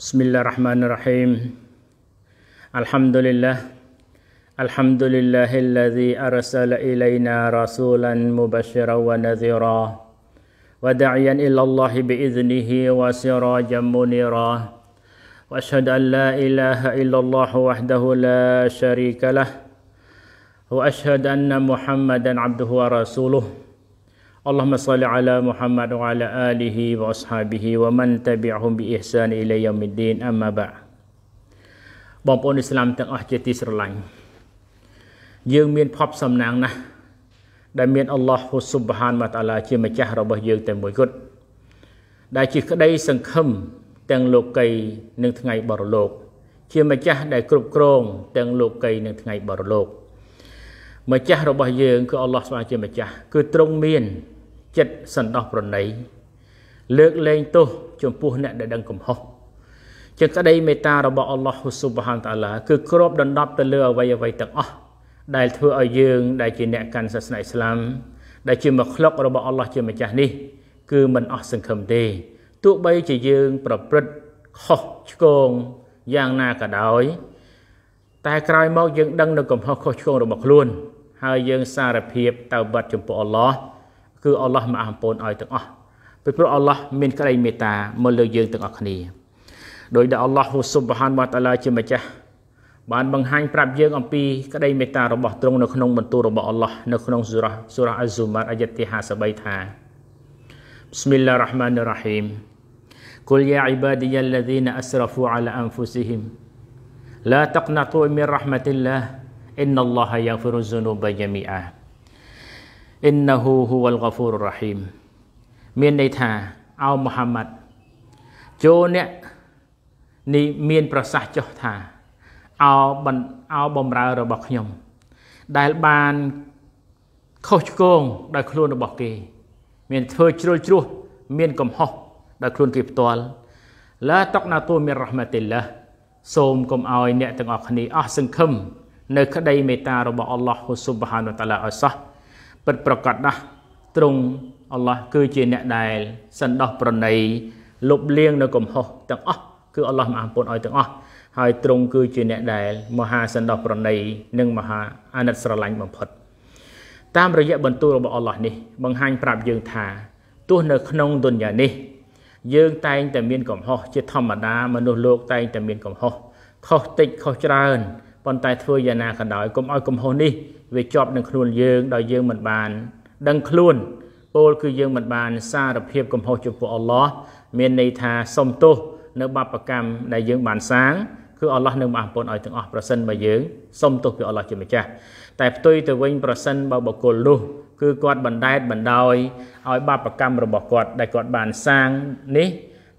Bismillahirrahmanirrahim. Alhamdulillah. Alhamdulillahilladzi arsala ilaina rasulan mubashshira wa nadhira wa da'iyan ila Allah bi'iznihi wa sirajan munira. Wa asyhadu an la ilaha illallah wahdahu la syarikalah. Wa asyhadu anna Muhammadan 'abduhu wa rasuluhu. اللهم صل على محمد وعلى آله وأصحابه ومن تبعهم بإحسان إلى يوم الدين أما بعد បងប្អូនឥស្លាមទាំងអស់ជាទីស្រឡាញ់យើងមានភ័ព្វសំណាងណាស់ដែលមានអល់ឡោះហ៊ូស៊ុបហានវតាឡាជាម្ចាស់របស់យើងតែមួយគត់ដែលជាក្តីសង្ឃឹមទាំងលោកីនិងថ្ងៃបរលោក ជាម្ចាស់ដែលគ្រប់គ្រងទាំងលោកីនិងថ្ងៃបរលោក ម្ចាស់របស់យើងគឺអល់ឡោះស្វាជាម្ចាស់គឺទ្រង់មានចិត្តសន្តោសប្រណីលើកលែងទោសចំពោះអ្នក ដែលដឹង កំហុសជាក្តីមេត្តារបស់អល់ឡោះស៊ុបហានតាឡាគឺគ្របដណ្ដប់ទៅលើអ្វីអ្វីទាំងអស់ដែលធ្វើឲ្យយើងដែលជាអ្នកកាន់សាសនាអ៊ីស្លាម ដែលជាមក្លុករបស់អល់ឡោះជាម្ចាស់នេះគឺមិនអស់សង្ឃឹមទេទោះបីជាយើង ប្រព្រឹត្តខុសឆ្គងយ៉ាងណាក៏ដោយ តែក្រោយមកយើងដឹងនៅកំហុសខុសឆ្គងរបស់ខ្លួន ហើយយើង សារភាពតើបិទចំពោះអល់ឡោះគឺអល់ឡោះមកអំពូនឲ្យទាំងអស់ពីព្រោះអល់ឡោះមានក្តីមេត្តាមកលើយើងទាំងអស់គ្នា ដោយដែលអល់ឡោះស៊ុបហានវតាឡាជាម្ចាស់បានបង្ហាញប្រាប់យើងអំពីក្តីមេត្តារបស់ទ្រង់នៅក្នុងបន្ទូលរបស់អល់ឡោះនៅក្នុងសូរ៉ាសូរ៉ាអ៊ូស៊ូម៉ាតអាយ៉ាទី53ថា بسم الله الرحمن الرحيم قل يا عبادي الذين أسرفوا على أنفسهم لا تقنطوا من رحمة الله إن الله يغفر الذنوب جميعا អ៊ីនណាហ៊ូហ៊ូវលហ្គាហ្វូររ៉ាហ៊ីមមានន័យថាអោមូហាម៉ាត់ចូលអ្នកនេះមានប្រសាសន៍ចុះថាអោបណ្អោបំរើរបស់ខ្ញុំដែលបានខុសឆ្គងដោយខ្លួនរបស់គេមានធ្វើជ្រុលជ្រោះមានកំហុសដោយខ្លួនគេផ្ទាល់ឡាតុកណាទូមានរ៉ហ្មាទីឡាសូមកុំឲ្យអ្នកទាំងអស់គ្នាអស់សង្ឃឹមនៅក្តីមេត្តារបស់អល់ឡោះស៊ុបហានវតាឡាឲ្យសោះពិតប្រកបណាស់ទ្រង់អល់ឡោះគឺជាអ្នកដែលសន្តោសប្រណីលុបលាងនៅកំហុសទាំងអស់គឺអល់ឡោះមហាពុទ្ធឲ្យទាំងអស់ហើយទ្រង់គឺជាអ្នកដែលមហាសន្តោសប្រណីនិងមហាអាណិតស្រឡាញ់បំផុត តាមរយៈបន្ទូលរបស់អល់ឡោះនេះបង្ហាញប្រាប់យើងថាទោះនៅក្នុងទុនយ៉ានេះយើង តែងតែមានកំហុសជាធម្មតាមនុស្សលោកតែងតែមានកំហុសខុសតិចខុសច្រើនប៉ុន្តែ ធ្វើយ៉ាងណាក៏ដោយកុំឲ្យកំហុសនេះវាជាប់នឹងខ្លួនយើងដោយយើងមិនបាន ដឹងខ្លួនពោលគឺយើងមិនបានសារភាពកំហុសចំពោះអល់ឡោះមានន័យថាសុំទោសនៅបាបកម្មដែលយើងបានសាង គឺអល់ឡោះនឹងបានពន់ឲ្យទាំងអស់ប្រសិនបើយើងសុំទោសពីអល់ឡោះជាម្ចាស់តែផ្ទុយទៅវិញប្រសិនបើបុគ្គលនោះគឺគាត់បណ្ដែតបណ្ដោយឲ្យបាបកម្មរបស់គាត់ដែលគាត់បានសាងនេះ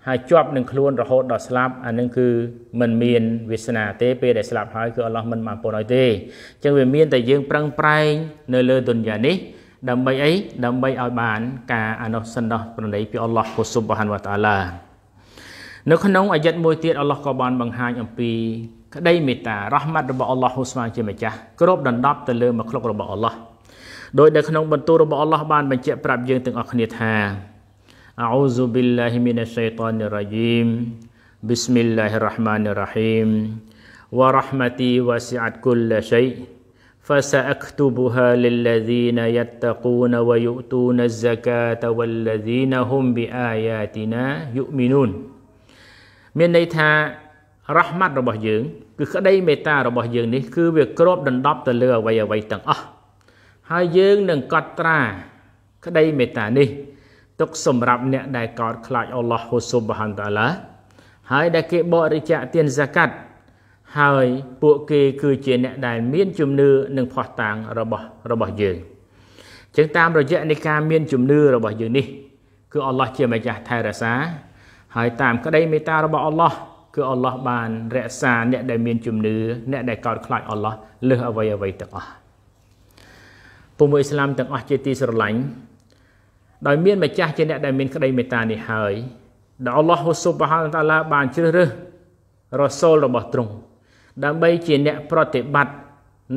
ហើយជាប់នឹងខ្លួនរហូតដល់ស្លាប់អានឹងគឺมันមានវាសនាទេពេលដែលស្លាប់ហើយគឺអល់ឡោះមិនបានពនឲ្យទេអញ្ចឹងវាមានតែយើង ប្រឹងប្រែងនៅលើទុនយ៉ានេះ ដើម្បីអីដើម្បីឲ្យបានការអនុសន្តោសប្រណីពីអល់ឡោះហ៊ូស៊ុបហានវតាឡានៅក្នុងអាយិតមួយទៀតអល់ឡោះក៏បានបង្ហាញអំពី ក្តីមេត្តារ៉ះម៉ាត់របស់អល់ឡោះហ៊ូស្មានជាម្ចាស់គ្របដណ្ដប់ ទៅលើមក្លុករបស់អល់ឡោះដោយនៅក្នុងបន្ទូលរបស់អល់ឡោះបានបញ្ជាក់ប្រាប់យើងទាំងអស់គ្នាថា أعوذ بالله من الشيطان الرجيم بسم الله الرحمن الرحيم ورحمتي وسعت كل شيء فسأكتبها للذين يتقون ويؤتون الزكاة والذين هم بآياتنا يؤمنون មានន័យថារ៉ះម៉ាត់របស់យើង គឺក្តីមេត្តារបស់យើងនេះ គឺវាគ្របដណ្ដប់ទៅលើអ្វីអ្វីទាំងអស់ហើយយើងនឹងកត់ត្រាក្តីមេត្តានេះទុកសម្រាប់អ្នកដែលកោតខ្លាចអល់ឡោះហ៊ូស៊ុបហានតាឡា ហើយដែលគេបរិច្ចាគទានហ្សាកាត់ហើយពួកគេគឺជាអ្នកដែលមានជំនឿនិងផោះតាងរបស់របស់យើងចឹងតាមរយៈនៃការមានជំនឿរបស់យើងនេះ គឺអល់ឡោះជាម្ចាស់ថែរក្សា ហើយតាមក្តីមេត្តារបស់អល់ឡោះគឺអល់ឡោះបានរក្សាអ្នកដែលមានជំនឿអ្នកដែលកោតខ្លាចអល់ឡោះលើសអ្វីអ្វីទាំងអស់ពុំមួយអ៊ីស្លាមទាំងអស់ជាទីស្រឡាញ់ដោយមានម្ចាស់ជាអ្នកដែលមានក្តីមេត្តានេះហើយដែលអល់ឡោះស៊ុបហានតាឡាបានជ្រើសរើសរ៉ូសូលរបស់ទ្រង់ដើម្បីជាអ្នកប្រតិបត្តិ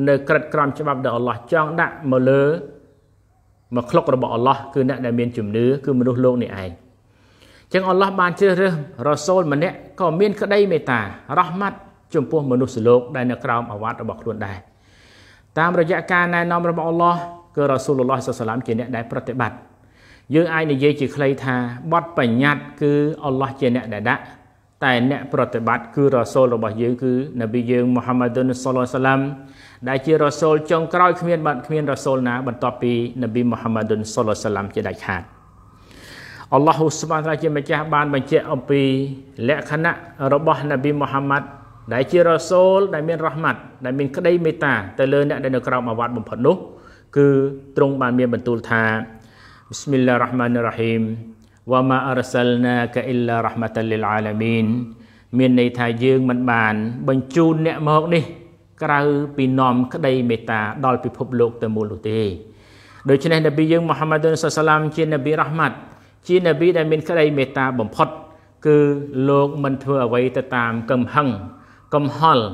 នៅក្រិតក្រមច្បាប់ដែលអល់ឡោះចង់ដាក់មកលើមកក្លុករបស់អល់ឡោះគឺអ្នកដែលមានជំនឿគឺមនុស្សលោកនេះឯងចឹងអល់ឡោះបានជ្រើសរើសរ៉ូសូលម្នាក់ក៏មានក្តីមេត្តារ៉ហ្មាត់ចំពោះ មនុស្សលោកដែលនៅក្រោមអាវ៉ាត់របស់ខ្លួនដែរតាមរយៈការណែនាំរបស់អល់ឡោះគឺរ៉ាស៊ូលឡោះសាឡាមជាអ្នកដែលប្រតិបត្តិយើងអាចនិយាយជាខ្លីថាបទបញ្ញត្តិគឺអល់ឡោះជាអ្នកដែលដាក់តែអ្នកប្រតិបត្តិគឺរ៉ាសូលរបស់យើងគឺនប៊ីយើងមូហាម៉ាឌុនសល្លឡាឡាមដែលជារ៉ាសូលចុងក្រោយគ្មានបាត់គ្មានរ៉ាសូលណាបន្ទាប់ពីនប៊ីមូហាម៉ាឌុនសល្លឡាឡាមជាដាច់ខាតអល់ឡោះស៊ុបហានតាឡាជាម្ចាស់បានបញ្ជាក់អំពី លក្ខណៈរបស់នប៊ីមូហាម៉ាត់ដែលជារ៉ាសូលដែលមានរ៉ហ្មាត់ដែលមានក្តីមេត្តា ទៅលើអ្នកដែលនៅក្រោមអាវ៉ាត់បំផុតនោះគឺទ្រង់បាន មាន បន្ទូលថា بسم الله الرحمن الرحيم وما أرسلناك إلا رحمة للعالمين មានន័យថាយើងមិនបាន បញ្ជូនអ្នកមកនេះ ក្រៅពីនាំ ក្តី មេត្តាដល់ពិភពលោកទាំងមូលនោះទេដូច្នេះនប៊ីយើងមូហាម៉ាត់សុសឡាមជានប៊ីរ៉ាហ្មាត់ជានប៊ីដែលមានក្តីមេត្តាបំផុត គឺលោកមិនធ្វើអ្វីទៅតាមកំហឹង កំហល់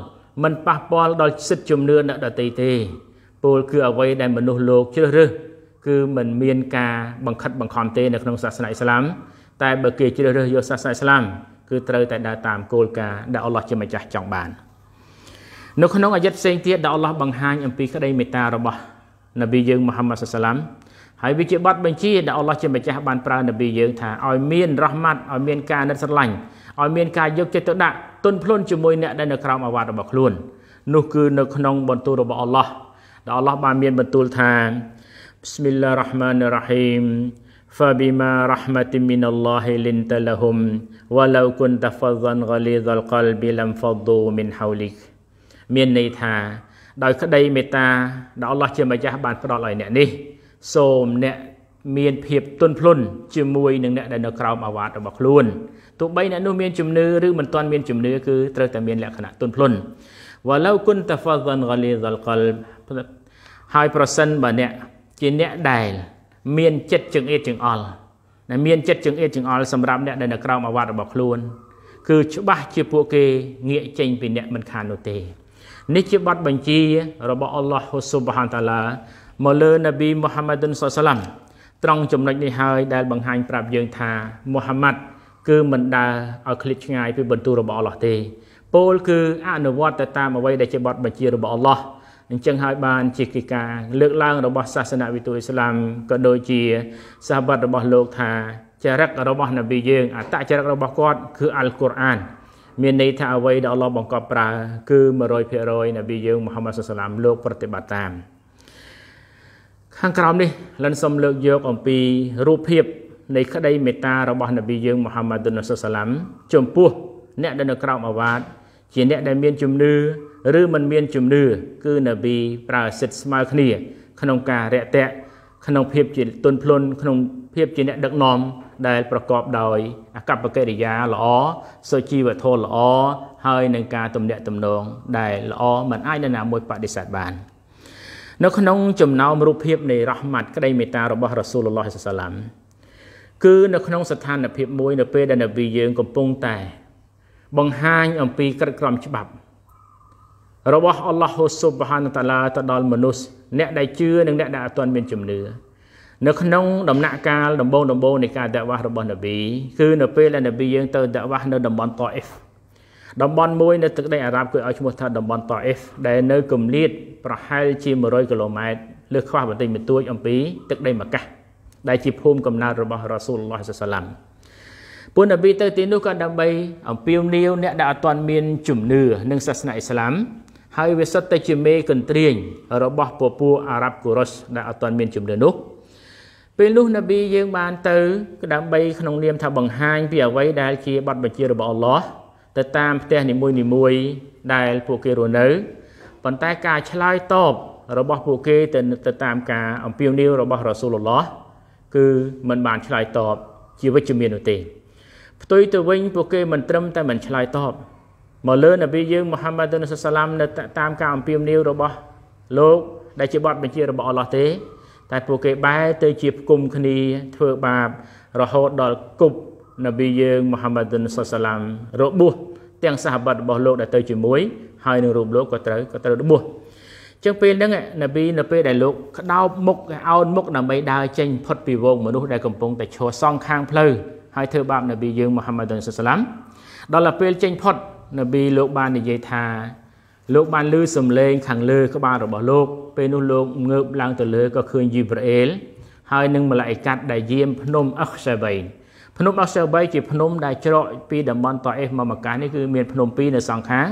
មិនប៉ះពាល់ដល់សិទ្ធិជំនឿអ្នកដទៃទេពោលគឺអ្វីដែលមនុស្សលោកជ្រើសរើសគឺមិនមានការបង្ខិតបង្ខំទេនៅក្នុងសាសនាអ៊ីស្លាមតែបើគេជ្រើសរើសយកសាសនាអ៊ីស្លាម គឺត្រូវតែដើរតាមគោលការណ៍ដែលអល់ឡោះជាម្ចាស់ចង់បាននៅក្នុងអាយ័តផ្សេងទៀតដែលអល់ឡោះបង្ហាញអំពីក្តីមេត្តារបស់នប៊ីយើងមូហាម៉ាត់សាសឡាមហើយវាជាបទបញ្ជាដែលអល់ឡោះជាម្ចាស់បានប្រើនប៊ីយើងថាឲ្យមានរ៉ហ្មាត់ឲ្យមានការណិតស្រឡាញ់ឲ្យមានការយកចិត្តទុកដាក់ ទន់ភ្លន់ជាមួយអ្នកដែលនៅក្រោមអាវ៉ាត់របស់ខ្លួននោះគឺនៅក្នុងបន្ទូលរបស់អល់ឡោះដែលអល់ឡោះបានមានបន្ទូលថា Bismillahirrahmanirrahim. Fabima rahmatin minallahi linta lahum walau kunta fadhan ghalidhal qalbi lam faddu min hawlik មានន័យថា ដោយក្តីមេត្តាដែលអល់ឡោះជាម្ចាស់បានផ្ដល់ឲ្យអ្នកនេះ សូមអ្នកមានភាពទន់ភ្លន់ជាមួយនឹងអ្នកដែលនៅក្រោមអាវ៉ាតរបស់ខ្លួនទោះបីអ្នកនោះមានជំនឿឬមិនទាន់មានជំនឿគឺត្រូវតែមានលក្ខណៈទន់ភ្លន់ walau kunta fadhan ghalidhal qalb ហើយប្រសិនបើអ្នកជាអ្នកដែល មានចិត្តចង្អៀតចង្អល់ដែលមានចិត្តចង្អៀតចង្អល់សម្រាប់អ្នកដែលនៅក្រោមអាវ៉ាត់របស់ខ្លួនគឺច្បាស់ជាពួកគេងាកចេញពីអ្នកមិនខាននោះទេនេះជាបទបញ្ជារបស់អល់ឡោះហ៊ូស៊ុបហានតាឡាមកលើនប៊ីមូហាម៉ាឌុនសឡាំត្រង់ចំណុចនេះហើយដែលបង្ហាញ ប្រាប់យើងថាមូហាម៉ាត់គឺមិនដើរឲ្យឃ្លាតឆ្ងាយពីបន្ទូលរបស់អល់ឡោះទេពោលគឺអនុវត្តទៅតាមអ្វីដែលជាបទបញ្ជារបស់អល់ឡោះអញ្ចឹងហើយបាន ជាកិការលើកឡើងរបស់សាសនាវិទូអ៊ីស្លាមក៏ដូចជាសាហាបត្តិរបស់លោកថាចរិតរបស់នប៊ីយើងអតចរិតរបស់គាត់គឺអល់កុរអានមានន័យថាអ្វីដែលអល់ឡោះបង្កប់ប្រើគឺ100%នប៊ីយើងមូហាម៉ាត់សុសឡាម លោកប្រតិបត្តិតាមខាងក្រោមនេះលិនសូមលើកយកអំពីរូបភាព នៃក្តីមេត្តារបស់នប៊ីយើងមូហាម៉ាត់សុសឡាមចំពោះអ្នកដែលនៅក្រោមអាវ៉ាត ជាអ្នក ដែលមានជំនឿឬមិនមានជំនឿគឺនប៊ីប្រើសិទ្ធស្មើគ្នាក្នុងការរាក់ទាក់ក្នុងភាពជាទុនភ្លុនក្នុងភាពជាអ្នកដឹកនាំដែលប្រកបដោយអកប្បកិរិយាល្អសុជីវធម៌ល្អហើយនឹងការទំនាក់ទំនងដែលល្អមិនអាចនរណាមួយបដិសេធបាន នៅក្នុងចំណោមរូបភាពនៃរ៉ហម៉ាត់ក្តីមេត្តារបស់រ៉ាស៊ូលឡោះសាឡាមគឺនៅក្នុងស្ថានភាពមួយ នៅពេលដែលនប៊ីយើងកំពុងតែបង្ហាញអំពីក្រឹតក្រមច្បាប់របស់អល់ឡោះស៊ុបហានតាឡាទៅដល់មនុស្សអ្នកដែលជឿនិងអ្នកដែលអត់ទាន់មាន ជំនឿនៅក្នុងដំណាក់កាលដំបូងដំបូងនៃការដាវ៉ាស់របស់នប៊ីគឺនៅពេលដែលនប៊ីយើងទៅដាវ៉ាស់នៅតំបន់តអ៊ីហ្វតំបន់មួយនៅទឹកដីអារ៉ាប់គេឲ្យឈ្មោះថាតំបន់តអ៊ីហ្វដែលនៅគម្លាតប្រហែលជា100គីឡូម៉ែត្រលើខ្វះបន្តិចបន្តួចអំពីទឹកដីម៉ាកាដែលជាភូមិកំណើតរបស់រ៉ាស៊ូលឡោះសាឡាំពួកនប៊ីទៅទីនោះក៏ដើម្បីអំពាវនាវអ្នកដែលអត់ទាន់មានជំនឿនឹងសាសនាអ៊ីស្លាមហើយវាសិតតែជាមេកន្ទ្រាញរបស់ពពួកអារ៉ាប់កូរុសដែលអត់ទាន់មានជំនឿនោះ ពេលនោះនប៊ីយើងបានទៅដើម្បីក្នុងនាមថាបង្ហាញពីអ្វីដែលជាបទបញ្ជារបស់អល់ឡោះទៅតាមផ្ទះនីមួយនីមួយ ដែលពួកគេរស់នៅប៉ុន្តែការឆ្លើយតបរបស់ពួកគេទៅទៅតាមការអំពាវនាវរបស់រ៉ាស៊ូលឡោះគឺมันបានឆ្លើយតបជាវិជ្ជមាននោះទេផ្ទុយទៅវិញពួកគេមិនត្រឹមតែមិនឆ្លើយតបមកលើនប៊ីយើងមូហាម៉ាត់នសាឡាមនៅតាមការអំពាវនាវរបស់លោកដែលជាបទបញ្ជារបស់អល់ឡោះទេ តែពួកគេបែរទៅជាផ្គុំគ្នាធ្វើបាបរហូតដល់គប់នប៊ីយើងមូហាម៉ាត់នសាឡាមរបួសទាំងសាហាបរបស់លោកដែលទៅជាមួយ ហើយនឹងរូបលោកក៏ត្រូវក៏ត្រូវរបួសចឹងពេលហ្នឹងនប៊ីនៅពេលដែលលោកក្តោបមុខអោនមុខដើម្បីដើរចេញផុតពីវងមនុស្សដែលកំពុងតែឈរសងខាងផ្លូវហើយធ្វើបាបនប៊ីយើងមូហាម៉ាត់សាឡាមដល់ពេលចេញផុតនប៊ីលោកបាននិយាយថា លោកបានឮសំឡេងខាងលើក្បាលរបស់លោកពេលនោះលោកងើបឡើងទៅលើក៏ឃើញយីប្រអែលហើយនឹងម្លាយកាត់ដែលយាមភ្នំអខ្សាវៃភ្នំអខ្សាវៃជាភ្នំដែលច្រកពីតំបន់តអេសមកមកកានេះគឺមានភ្នំពីរនៅសងខាង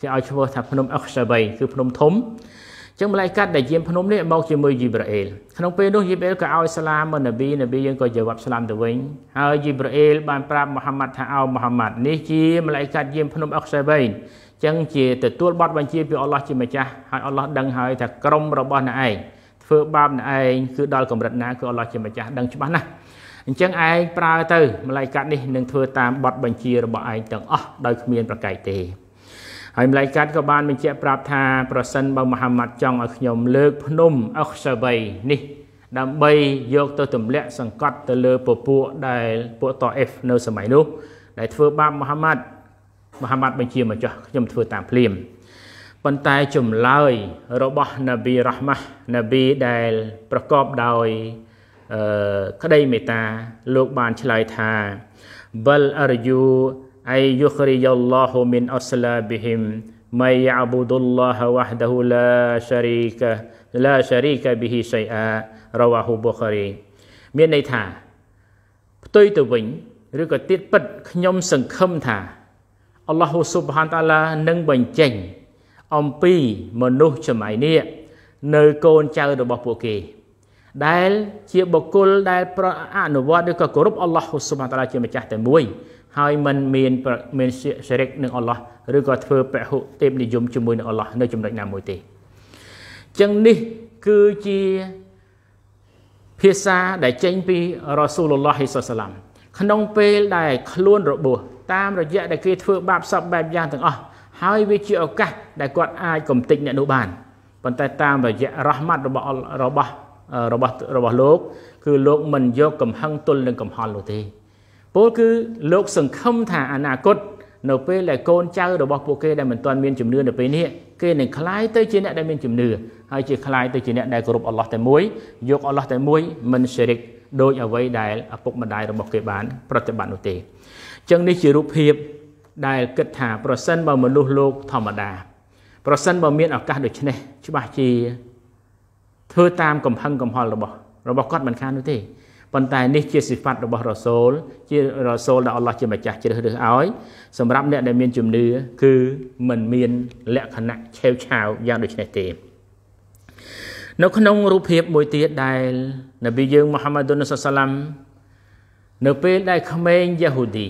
គេឲ្យឈ្មោះថាភ្នំអខ្សាវៃគឺភ្នំធំចឹងម្លេះកាត់ដែលយាមភ្នំនេះមកជាមួយយីប្រាអែលក្នុងពេលនោះយីប្រាអែលក៏ឲ្យសាឡាមមកនប៊ីនប៊ីយើងក៏យល់ស្លាមទៅវិញហើយយីប្រាអែលបានប្រាប់មូហាម៉ាត់ថាអោមូហាម៉ាត់នេះ ជាម្លេះកាត់យាមភ្នំអុកសែវែងចឹងជាទទួលបទបញ្ជាពីអល់ឡោះជាម្ចាស់ហើយអល់ឡោះដឹងហើយថាក្រុមរបស់អ្នកឯងធ្វើបាបអ្នកឯងគឺដល់កម្រិតណាគឺអល់ឡោះជាម្ចាស់ដឹងច្បាស់ណាស់អញ្ចឹងឯងប្រើទៅម្លេះកាត់នេះនឹងធ្វើតាមបទបញ្ជារបស់ឯងទាំងអស់ដោយគ្មានប្រកែកទេហើយម្លេះកាត់ក៏បានបញ្ជាក់ប្រាប់ថាប្រសិនបើមហាម៉ាត់ចង់ឲ្យខ្ញុំ លើកភ្នំអុខសបៃនេះ ដើម្បីយកទៅទម្លាក់សង្កត់ ទៅលើ ពពួកដែលពួកតអេហ្វនៅសម័យនោះដែល ធ្វើបាបមហាម៉ាត់មហាម៉ាត់បញ្ជាមកចោះខ្ញុំធ្វើតាមភ្លាមប៉ុន្តែចម្លើយ របស់នប៊ីរ៉ាហ្មាស់នប៊ីដែលប្រកបដោយក្តីមេត្តាលោកបានឆ្លើយថា bal arju أي يخرج الله من أصلابهم من يعبد الله وحده لا شريك لا شريك به شيئا رواه بخاري មានន័យថាផ្ទុយទៅវិញឬក៏ទៀតពិតខ្ញុំសង្ឃឹមថាអល់ឡោះស៊ុបហានតាឡានឹងបញ្ចេញអំពីមនុស្សចំៃនេះនៅកូនចៅរបស់ពួកគេ ដែល ជាបុគ្គលដែលប្រអនុវត្តឬក៏គោរពអល់ឡោះស៊ុបហានតាឡាជាម្ចាស់តែមួយហើយมันមានមានសេរិកនឹងអល់ឡោះឬក៏ធ្វើពហុទេពនិយមជាមួយនឹងអល់ឡោះនៅចំណុចណាមួយទេចឹងនេះគឺជាភាសាដែលចេញពីរ៉ាស៊ូលឡោះហ៊ីសសាឡាំក្នុងពេលដែលខ្លួនរបួសតាមរយៈដែលគេធ្វើបាបសពបែបយ៉ាងទាំងអស់ហើយវាជាឱកាសដែលគាត់អាចកំទេចអ្នកនោះបានប៉ុន្តែតាមរយៈរ៉ះម៉ាត់របស់របស់ របស់របស់លោកគឺលោកមិនយកកំហឹងទល់នឹងកំហល់នោះទេពលគឺលោកសង្ឃឹមថាអនាគតនៅពេលដែលកូនចៅរបស់ពួកគេដែលមិនទាន់មានជំនឿនៅពេលនេះគេនឹងคล้ายទៅជាអ្នកដែលមានជំនឿហើយជាคล้ายទៅជាអ្នកដែលគោរពអល់ឡោះតែមួយយកអល់ឡោះតែមួយមិនសេរិកដោយអ្វីដែលឪពុកម្ដាយរបស់គេបានប្រតិបត្តិនោះទេអញ្ចឹងនេះជារូបភាពដែលគិតថាប្រសិនបើមនុស្សលោកធម្មតា ប្រសិនបើមានឱកាសដូចនេះច្បាស់ជាធ្វើតាមកំហឹងកំហល់របស់របស់គាត់មិនខាននោះទេប៉ុន្តែនេះជាសិផាត់របស់រ៉ូសូលជារ៉ូសូលដែលអល់ឡោះជាម្ចាស់ជ្រើសរើសឲ្យសម្រាប់អ្នកដែលមានជំនឿគឺមិនមានលក្ខណៈឆេវឆាវយ៉ាងដូចនេះទេ នៅក្នុងរូបភាពមួយទៀតដែលនប៊ីយើងមូហាម៉ាឌុនសាឡាមនៅពេលដែលក្មេងយ៉ាហូឌី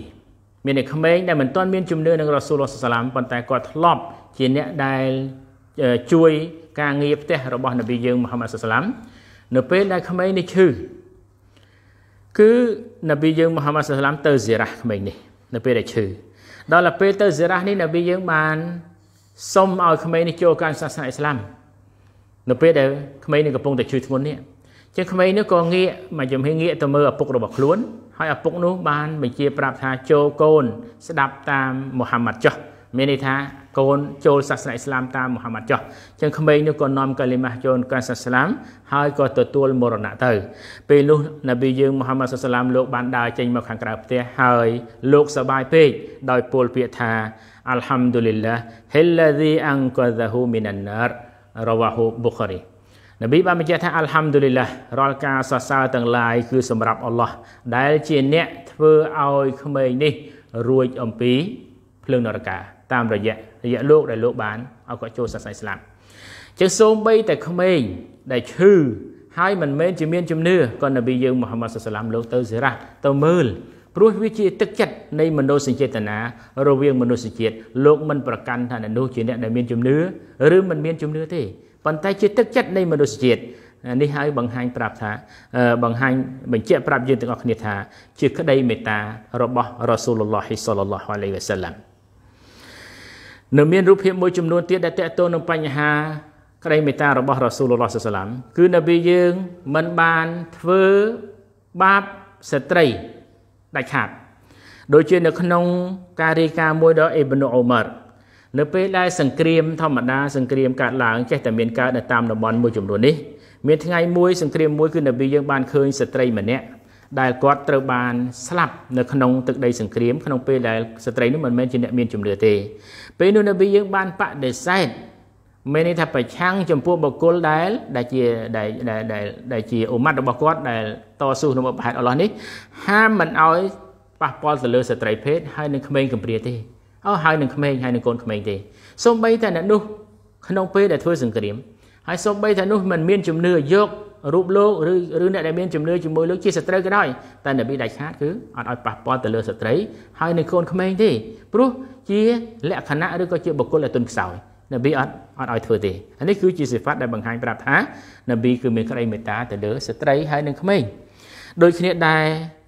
មាន ក្មេងដែលមិនទាន់មានជំនឿនឹងរ៉ាស៊ូលឡោះសាឡាមប៉ុន្តែគាត់ធ្លាប់ ជាអ្នកដែលជួយការងារផ្ទះរបស់នប៊ីយើងមូហាម៉ាត់សាឡាមនៅពេល ដែលក្មេងនេះឈឺគឺនប៊ីយើងមូហាម៉ាត់សាឡាមទៅសេរ៉ាក្មេងនេះនៅពេលដែលឈឺដល់ពេលទៅសេរ៉ានេះនប៊ីយើង បានសុំឲ្យក្មេងនេះចូលកាន់សាសនាអ៊ីស្លាមនៅពេលដែលក្មេងនេះកំពុងតែឈឺធ្ងន់នេះចឹងក្មេងនោះក៏ងាកមកជំហងាកទៅមើលឪពុករបស់ខ្លួន ហើយឪពុកនោះបានបញ្ជាប្រាប់ថាចូលកូន ស្ដាប់តាមមូហាម៉ាត់ចុះមានន័យថាកូនចូលសាសនាអ៊ីស្លាមតាមមូហាម៉ាត់ចោះអញ្ចឹងក្មេងនោះក៏នាំកាលីម៉ាចូលកាន់សាសនាហើយក៏ទទួលមរណៈទៅ ពេលនោះនប៊ីយើងមូហាម៉ាត់សាសនាលោកបានដើរចេញមកខាងក្រៅផ្ទះហើយលោកសប្បាយពេកដោយពោលពាក្យថាអាល់ហាំឌូលីឡាហ៊ីលឡាឌីអង្កាហ្ហ៊ូមីណានណាររវ៉ាហ៊ូប៊ូខារីនប៊ីបានបញ្ជាក់ថាអាល់ហាំឌូលីឡារាល់ការសរសើរទាំងឡាយគឺសម្រាប់អល់ឡោះដែលជាអ្នកធ្វើឲ្យក្មេងនេះរួចអំពី ភ្លើងនរកាតាមរយៈរយៈលោកដែលលោកបានឲ្យគាត់ចូលសាសនាអ៊ីស្លាមចឹងសូម្បីតែក្មេងដែលឈឺហើយមិនមែនជាមានជំនឿក៏នប៊ីយើងមូហាម៉ាត់សាសឡាមលោក ទៅសេរ៉ាទៅមើលព្រោះវាជាទឹកចិត្តនៃមនោសញ្ចេតនារវាងមនុស្សជាតិលោកមិនប្រកាន់ថាមនុស្សជាអ្នកដែលមានជំនឿឬមិនមានជំនឿទេប៉ុន្តែជាទឹកចិត្តនៃមនុស្សជាតិនេះហើយបង្ហាញប្រាប់ថា បង្ហាញបញ្ជាក់ប្រាប់យើងទាំងអស់គ្នាថាជាក្តីមេត្តារបស់រ៉ាស៊ូលឡោះហ៊ីសលឡោះអាឡៃវ៉ាសាឡាំនៅមានរូបភាពមួយចំនួនទៀតដែលតកតទៅនឹងបញ្ហាក្តីមេត្តារបស់រ៉ាស៊ូលឡោះសាឡាមគឺនប៊ីយើងមិនបានធ្វើបាបស្ត្រីដាច់ខាតដូចជានៅក្នុងការរាយការណ៍មួយដល់អេប៊ីនូអូម៉ាត់នៅពេលដែលសង្គ្រាមធម្មតា សង្គ្រាមកើតឡើងចេះតែមានកើតនៅតាមតំបន់មួយចំនួននេះមានថ្ងៃមួយសង្គ្រាមមួយគឺនប៊ីយើងបានឃើញស្ត្រីម្នាក់ដែលគាត់ត្រូវបានស្លាប់នៅក្នុងទឹកដីសង្គ្រាមក្នុងពេលដែលស្ត្រីនោះមិនមែនជាអ្នកមានជំនឿទេពេលនោះនប៊ីយើងបានបដិសេធមានន័យថាប្រឆាំងចំពោះបុគ្គលដែលដែលជាដែលដែលដែលជាអ៊ុម៉ាត់របស់គាត់ដែលតស៊ូក្នុងបហេតុអល់ឡោះនេះហាមមិនឲ្យប៉ះពាល់ទៅលើស្ត្រីភេទហើយនឹងក្មេងកំព្រាទេអូហើយនឹងក្មេងហើយនឹងកូនក្មេងទេសូម្បីតែអ្នកនោះក្នុងពេលដែលធ្វើសង្គ្រាមហើយសូម្បីតែនោះមិនមានជំនឿយករូបលោកឬឬអ្នកដែលមានជំនឿជាមួយលោកជាសត្រូវក៏ដោយ តែនប៊ីដាច់ខាតគឺអត់ឲ្យប៉ះពាល់ទៅលើស្ត្រីហើយនឹងកូនក្មេងទេព្រោះជា លក្ខណៈឬក៏ជាបុគ្គលដែលទុនខ្សោយនប៊ីអត់អត់ឲ្យធ្វើទេអានេះគឺជាសិផាតដែលបង្ហាញប្រាប់ថានប៊ីគឺមានក្តីមេត្តាទៅលើស្ត្រីហើយនឹងក្មេងដូចគ្នាដែរ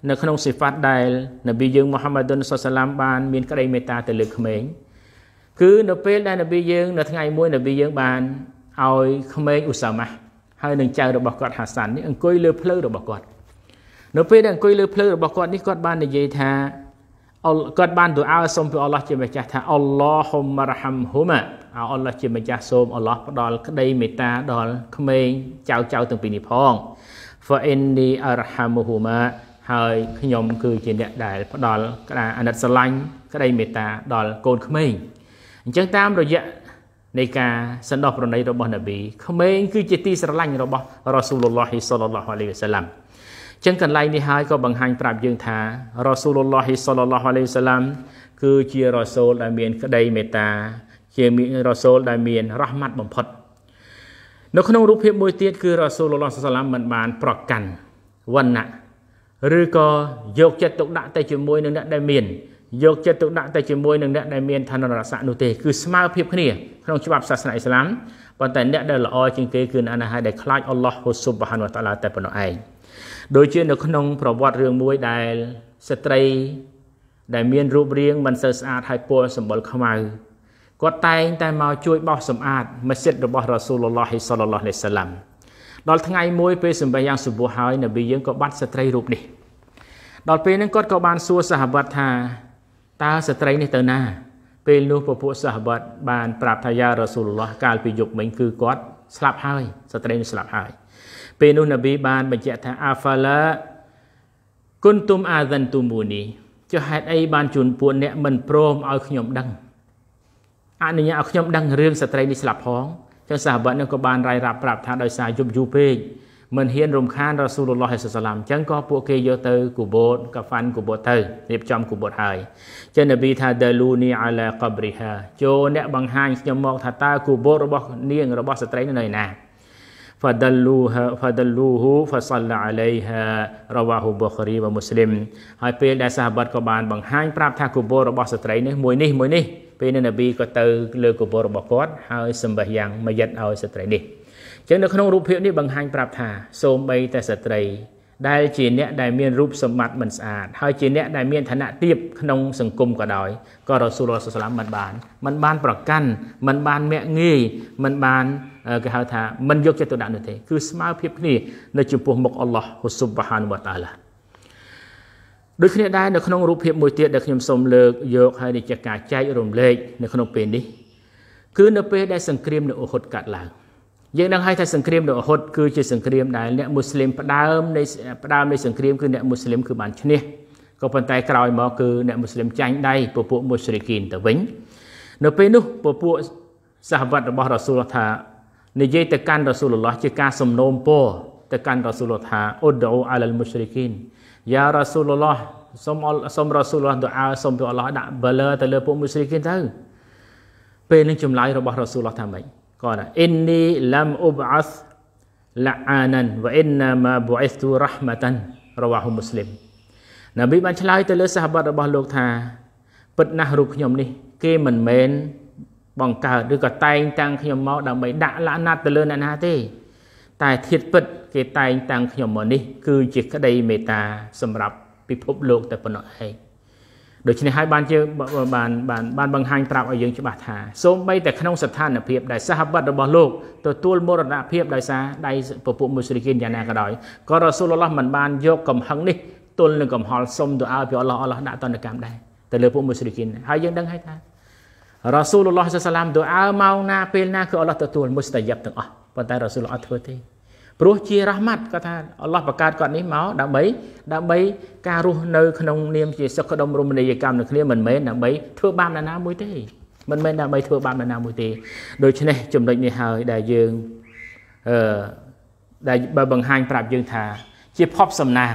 នៅក្នុងសិផាតដែលនប៊ីយើងមូហាម៉ាឌុនសុសឡាមបាន មានក្តីមេត្តាទៅលើក្មេងគឺនៅពេលដែលនប៊ីយើងនៅថ្ងៃមួយនប៊ីយើងបានឲ្យក្មេងឧសាម៉ាហើយនឹងចៅរបស់គាត់ហាសាននេះអង្គុយលើភ្លៅរបស់គាត់នៅពេលដែលអង្គុយលើភ្លៅរបស់គាត់នេះគាត់បាននិយាយថាគាត់បានទូអើសូមព្រះអល់ឡោះជាម្ចាស់ថាអល់ឡោះុមរហាំហ៊ុមាអល់ឡោះជាម្ចាស់សូមអល់ឡោះផ្ដល់ក្តីមេត្តាដល់ក្មេងចៅចៅទាំងពីរនេះផង for inni arhamuhuma ហើយខ្ញុំគឺជាអ្នកដែល ផ្ដល់ក្តាអាណិតស្រឡាញ់ក្តីមេត្តាដល់កូនក្មេងអញ្ចឹងតាមរយៈនៃការសន្តោសប្រណីរបស់នប៊ីក្មេង គឺជាទីស្រឡាញ់របស់រ៉ាស៊ូលឡោះសលឡោះអាឡៃវសាឡាំចឹងកន្លែងនេះហើយក៏បង្ហាញប្រាប់យើងថារ៉ាស៊ូលឡោះសលឡោះអាឡៃវសាឡាំគឺជារ៉ាស៊ូលដែលមានក្តីមេត្តាជារ៉ាស៊ូលដែលមានរ៉ះម៉ាត់បំផុតនៅក្នុងរូបភាពមួយទៀតគឺរ៉ាស៊ូលឡោះសាឡាំមិនបានប្រកាន់វណ្ណៈឬក៏យកចិត្តទុកដាក់តែជាមួយនឹងអ្នកដែលមានយកចិត្តទុកដាក់តែជាមួយនឹងអ្នកដែលមានឋានៈស័ក្តិនោះទេគឺស្មើភាពគ្នាក្នុងច្បាប់សាសនាអ៊ីស្លាមប៉ុន្តែអ្នកដែលល្អជាងគេគឺអ្នកណាហើយដែលខ្លាចអល់ឡោះស៊ុបហានវតាឡាតែប៉ុណ្ណោះឯងដូចជានៅក្នុងប្រវត្តិរឿងមួយដែលស្ត្រីដែលមានរូបរាងមិនសូវស្អាតហើយពណ៌សម្បុរខ្មៅគាត់តែងតែមកជួយបោសសម្អាតមស្ជីតរបស់រ៉ាស៊ូលឡោះសលឡោះលេសាឡាំដល់ថ្ងៃមួយពេលសម្បែយ៉ាងសុបោះហើយនប៊ីយើងក៏បាត់ស្ត្រីរូបនេះដល់ពេលហ្នឹងគាត់ក៏បានសួរសាហាវត្តថាតើស្ត្រីនេះទៅណា ពេលនោះពពួកសាហបតបានប្រាប់ថាយ៉ារ៉ាស៊ូលឡោះកាលពីយប់មិញគឺគាត់ស្លាប់ហើយស្ត្រីនេះស្លាប់ហើយពេលនោះនប៊ីបានបញ្ជាក់ថាអាហ្វាឡាគុនទុំអាសិនទុមូនីចុះហេតុអីបានជូនពួកអ្នកមិនព្រមឲ្យខ្ញុំដឹងអនុញ្ញាតឲ្យខ្ញុំដឹងរឿងស្ត្រីនេះស្លាប់ផងចឹងសាហបតនោះក៏បានរាយរាប់ប្រាប់ថាដោយសារយប់យូរពេកមិនហ៊ានរំខានរ៉ាស៊ូលឡោះសឡាមអញ្ចឹងក៏ពួកគេយកទៅគូបូតកាហ្វាន់គូបូតទៅរៀបចំគូបូតហើយចឹងនប៊ីថាដាលូនីអាឡាកបរីហាចូលអ្នកបង្ហាញខ្ញុំមកថាតើគូបូតរបស់នាងរបស់ស្ត្រីនៅណា فدلوها فدلوه فصلى عليها رواه البخاري ومسلم ហើយពេលដែលសាហាបតក៏បានបង្ហាញប្រាប់ថាគូបូរបស់ស្ត្រីនេះមួយនេះមួយនេះពេលនៅនប៊ីក៏ទៅលើគូបូរបស់គាត់ហើយសម្បះយ៉ាងមយិតឲ្យស្ត្រីនេះចឹងនៅក្នុងរូបភាពនេះបង្ហាញប្រាប់ថាសូមបីតែស្ត្រី ដែលជាអ្នកដែលមានរូបសម្បត្តិមិនស្អាតហើយជាអ្នកដែលមានឋានៈទាបក្នុង សង្គមក៏ដោយក៏រ៉ូស៊ូលឡោះសាឡាមមិនបានមិនបានប្រកាន់មិនបានមាក់ងាយមិនបានគេហៅថាមិនយកចិត្តទុកដាក់នោះទេគឺស្មើភាពគ្នានៅចំពោះមុខអល់ឡោះហ៊ូស៊ុបបាហានវតាឡាដូចគ្នាដែរនៅក្នុងរូបភាពមួយទៀតដែលខ្ញុំសូមលើកយកហើយនេះជាការចែករំលែកនៅក្នុងពេលនេះគឺនៅពេលដែលសង្គ្រាមនៅអូហុតកាត់ឡើង។យើងនឹងហៅថាសង្គ្រាមនៅអហ៊ុតគឺជាសង្គ្រាមដែលអ្នកមូស្លីមផ្ដើមនៃផ្ដើមនៃសង្គ្រាមគឺអ្នកមូស្លីមគឺបានឈ្នះក៏ប៉ុន្តែក្រោយមកគឺអ្នកមូស្លីមចាញ់ដៃពពួកមូស្រីគីនទៅវិញនៅពេលនោះពពួកសាហវត្តរបស់រ៉ាស៊ូលថានិយាយទៅកាន់រ៉ាស៊ូលឡោះជាការសំណូមពរទៅកាន់រ៉ាស៊ូលថាអ៊ុដូអាឡាល់មូស្រីគីនយ៉ារ៉ាស៊ូលឡោះសូមសូមរ៉ាស៊ូលឡោះដូអាសូមព្រះអល់ឡោះដាក់បលឺទៅលើពួកមូស្រីគីនទៅពេលនឹងចម្លើយរបស់រ៉ាស៊ូលឡោះថាម៉េចគាត់អ៊ីននីឡាំអ៊ុបអាសឡាអានានវអ៊ីនណាម៉ាប៊ូអ៊ីសទូរ៉ាហ្មាតានរវ៉ាហ៊ូមូស្លីមនប៊ីបានឆ្លើយទៅលើសាហាបត់របស់លោកថាពិតណាស់រូបខ្ញុំនេះ គេមិនមែនបង្កើតឬក៏តែងតាំងខ្ញុំមកដើម្បីដាក់ឡាណាត់ទៅលើអ្នកណាទេ តែធៀបពិតគេតែងតាំងខ្ញុំមកនេះ គឺជា ក្តី មេត្តាសម្រាប់ពិភពលោកតែប៉ុណ្ណោះឯងដូច្នេះហើយបានយើងបានបានបានបង្ហាញប្រាប់ឲ្យយើងច្បាស់ថាសូម្បីតែក្នុងស្ថានភាពដែលសហបាត់របស់លោកទទួល មរណភាពដោយសារដៃពពួកមូស្លីមយ៉ាងណាក៏ដោយក៏រ៉ាស៊ូលឡោះមិនបានយកកំហឹងនេះទល់នឹងកំហល់សុំទូអើពីអល់ឡោះអល់ឡោះដាក់តន្តកម្មដែរទៅលើពួកមូស្លីមហើយយើងដឹងហើយថារ៉ាស៊ូលឡោះសាឡាមទូអើម៉ោងណាពេលណាគឺអល់ឡោះទទួលមុស្តាយ៉ាប់ទាំងអស់ប៉ុន្តែរ៉ាស៊ូលអត់ធ្វើទេព្រោះជារ៉ះម៉ាត់គាត់ថាអល់ឡោះបង្កើតគាត់នេះមកដើម្បី ដើម្បីការរស់នៅក្នុងនាមជាសក្តិដំរមណីយកម្មនឹងគ្នាមិនមែនដើម្បីធ្វើបាបណាណាមួយទេមិនមែនដើម្បីធ្វើបាបណាណាមួយទេដូច្នេះចំណុចនេះហើយដែលយើងអឺដែលបើបង្ហាញប្រាប់យើងថា ជាភពសំណាង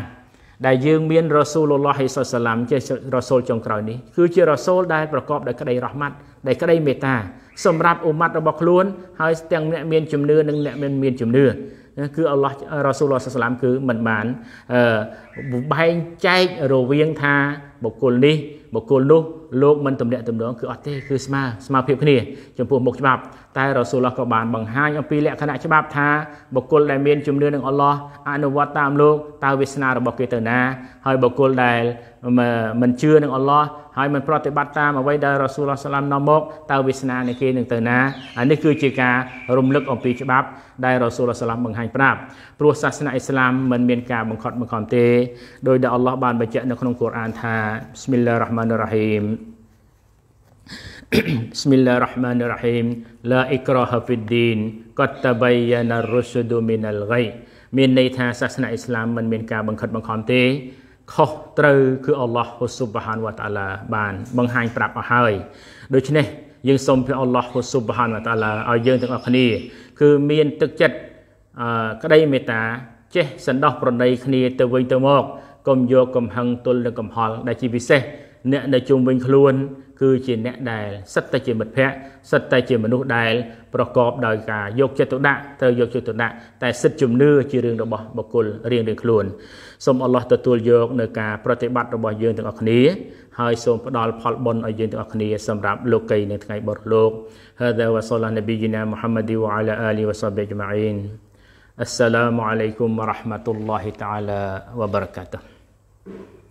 ដែលយើង មានរ៉ាស៊ូលឡោះហេសូសាឡាំជារ៉ាស៊ូលចុងក្រោយនេះគឺជារ៉ាស៊ូលដែលប្រកបដោយក្តីរ៉ះម៉ាត់ដែលក្តីមេត្តាសម្រាប់អ៊ុម៉ាត់របស់ខ្លួន ហើយទាំងអ្នកមានជំនឿនិងអ្នកមានមានជំនឿគឺអល់ឡោះរ៉ាស៊ូលឡោះសាឡាមគឺមិនបានបែងចែករវាងថាបុគ្គលនេះបុគ្គលនោះលោកមិនទំនាក់ទំនងគឺអត់ទេគឺស្មើស្មើភាពគ្នាចំពោះមុខច្បាប់តែរ៉ាស៊ូលឡោះក៏បានបង្ហាញអំពីលក្ខណៈច្បាប់ ថាបុគ្គលដែលមានជំនឿនឹងអល់ឡោះអនុវត្តតាមលោកតើវាសនារបស់គេទៅណាហើយបុគ្គលដែលមិនជឿនឹងអល់ឡោះហើយមិនប្រតិបត្តិតាមអ្វីដែលរ៉ាស៊ូលឡោះសាឡាមនាំមកតើវាសនានៃគេនឹងទៅណាអានេះគឺជាការរំលឹកអំពីច្បាប់ដែលរ៉ាស៊ូលឡោះសាឡាមបង្ហាញប្រាប់ព្រោះសាសនាអ៊ីស្លាមមិនមានការបង្ខិតបង្ខំទេដោយដែលអល់ឡោះបានបញ្ជាក់នៅក្នុងកូរ៉ានថាបិស្មិលឡាហ៊ីរ៉ាហ្មានីរ៉ាហ៊ីម Bismillahirrahmanirrahim la ikraha fid din qad tabayyana ar-rusydu minal ghay មានន័យថាសាសនាអ៊ីស្លាមមិន មានការបង្ខិតបង្ខំទេ ខុសត្រូវគឺអល់ឡោះស៊ុបហានវតាឡាបាន បង្ហាញប្រាប់អស់ហើយដូច្នេះយើងសូមព្រះអល់ឡោះស៊ុបហានវតាឡាឲ្យយើងទាំងអស់គ្នាគឺមានទឹកចិត្តក្តីមេត្តាចេះសន្តោសប្រណីគ្នា ទៅវិញទៅមកកុំយកកំហឹងទល់នឹងកំហល់ដែលជាពិសេស អ្នកនៅជុំវិញខ្លួនគឺជាអ្នកដែលសិតតែជាមិត្តភ័ក្តិសិតតែជាមនុស្សដែលប្រកបដោយការយកចិត្តទុកដាក់ត្រូវយកចិត្តទុកដាក់តែសិទ្ធជំនឿជារឿងរបស់បុគ្គលរៀងៗខ្លួនសូមអល់ឡោះទទួលយកនៅការប្រតិបត្តិរបស់យើងទាំងអស់គ្នាហើយសូមផ្ដល់ផលបុណ្យឲ្យយើងទាំងអស់គ្នា សម្រាប់លោកីនៅថ្ងៃបុរលោក هذا وصلى نبينا محمد وعلى آله وصحبه أجمعين السلام عليكم ورحمة الله تعالى وبركاته